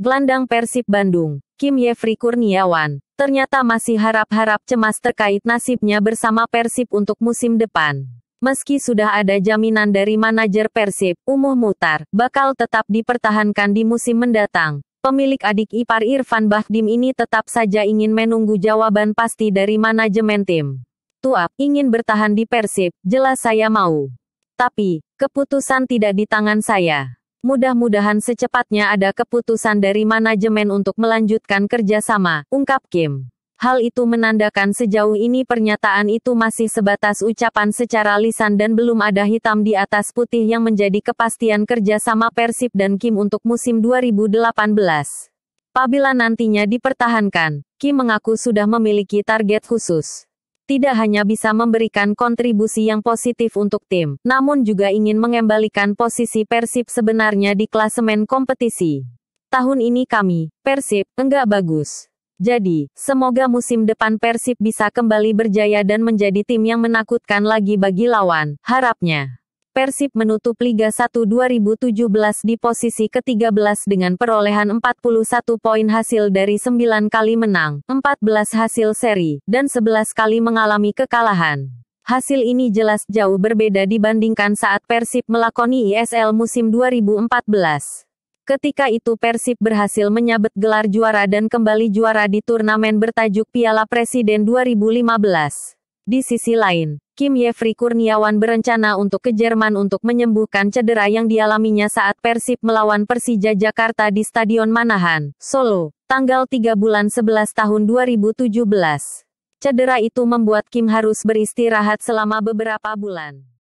Gelandang Persib Bandung, Kim Yefri Kurniawan, ternyata masih harap-harap cemas terkait nasibnya bersama Persib untuk musim depan. Meski sudah ada jaminan dari manajer Persib, Umuh Mutar, bakal tetap dipertahankan di musim mendatang. Pemilik adik ipar Irfan Bahdim ini tetap saja ingin menunggu jawaban pasti dari manajemen tim. Tuap, ingin bertahan di Persib, jelas saya mau. Tapi, keputusan tidak di tangan saya. Mudah-mudahan secepatnya ada keputusan dari manajemen untuk melanjutkan kerjasama, ungkap Kim. Hal itu menandakan sejauh ini pernyataan itu masih sebatas ucapan secara lisan dan belum ada hitam di atas putih yang menjadi kepastian kerjasama Persib dan Kim untuk musim 2018. Pabila nantinya dipertahankan, Kim mengaku sudah memiliki target khusus tidak hanya bisa memberikan kontribusi yang positif untuk tim, namun juga ingin mengembalikan posisi Persib sebenarnya di klasemen kompetisi. Tahun ini kami, Persib, enggak bagus. Jadi, semoga musim depan Persib bisa kembali berjaya dan menjadi tim yang menakutkan lagi bagi lawan, harapnya. Persib menutup Liga 1 2017 di posisi ke-13 dengan perolehan 41 poin hasil dari 9 kali menang, 14 hasil seri, dan 11 kali mengalami kekalahan. Hasil ini jelas jauh berbeda dibandingkan saat Persib melakoni ISL musim 2014. Ketika itu Persib berhasil menyabet gelar juara dan kembali juara di turnamen bertajuk Piala Presiden 2015. Di sisi lain, Kim Yefri Kurniawan berencana untuk ke Jerman untuk menyembuhkan cedera yang dialaminya saat Persib melawan Persija Jakarta di Stadion Manahan, Solo, tanggal 3 bulan 11 tahun 2017. Cedera itu membuat Kim harus beristirahat selama beberapa bulan.